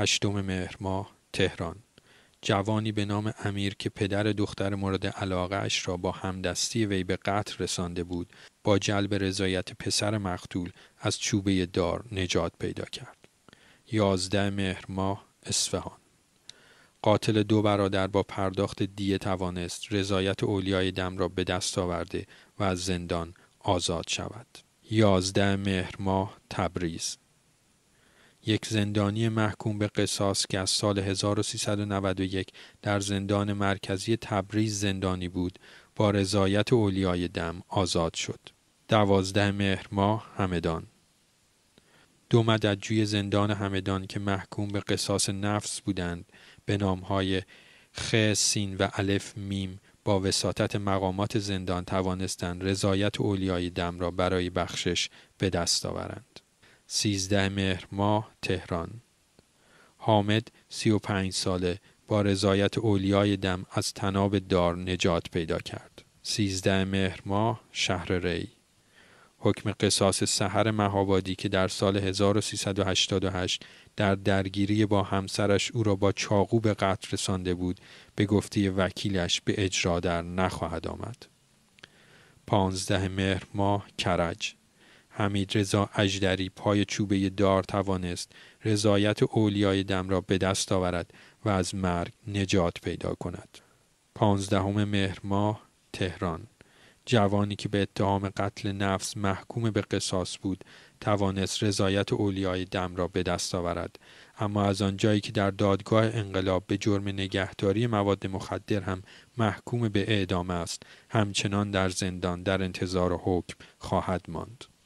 هشتم مهر ماه تهران جوانی به نام امیر که پدر دختر مورد علاقه اش را با همدستی وی به قتل رسانده بود با جلب رضایت پسر مقتول از چوبه دار نجات پیدا کرد یازده مهر ماه اصفهان قاتل دو برادر با پرداخت دیه توانست رضایت اولیای دم را به دست آورده و از زندان آزاد شود یازده مهر ماه تبریز یک زندانی محکوم به قصاص که از سال 1391 در زندان مرکزی تبریز زندانی بود با رضایت اولیای دم آزاد شد. دوازده مهر ماه همدان دو مددجوی زندان همدان که محکوم به قصاص نفس بودند به نامهای خ سین و الف میم با وساطت مقامات زندان توانستند رضایت اولیای دم را برای بخشش به دست آورند. سیزده مهر ماه تهران حامد سی و پنج ساله با رضایت اولیای دم از تناب دار نجات پیدا کرد سیزده مهر ماه شهر ری حکم قصاص سحر مهابادی که در سال 1388 در درگیری با همسرش او را با چاقو به قتل رسانده بود به گفته وکیلش به اجرا در نخواهد آمد. پانزده مهر ماه کرج حمید رضا اجدری پای چوبه دار توانست رضایت اولیای دم را به دست آورد و از مرگ نجات پیدا کند. پانزدهم مهر ماه تهران جوانی که به اتهام قتل نفس محکوم به قصاص بود توانست رضایت اولیای دم را به دست آورد اما از آنجایی که در دادگاه انقلاب به جرم نگهداری مواد مخدر هم محکوم به اعدام است همچنان در زندان در انتظار حکم خواهد ماند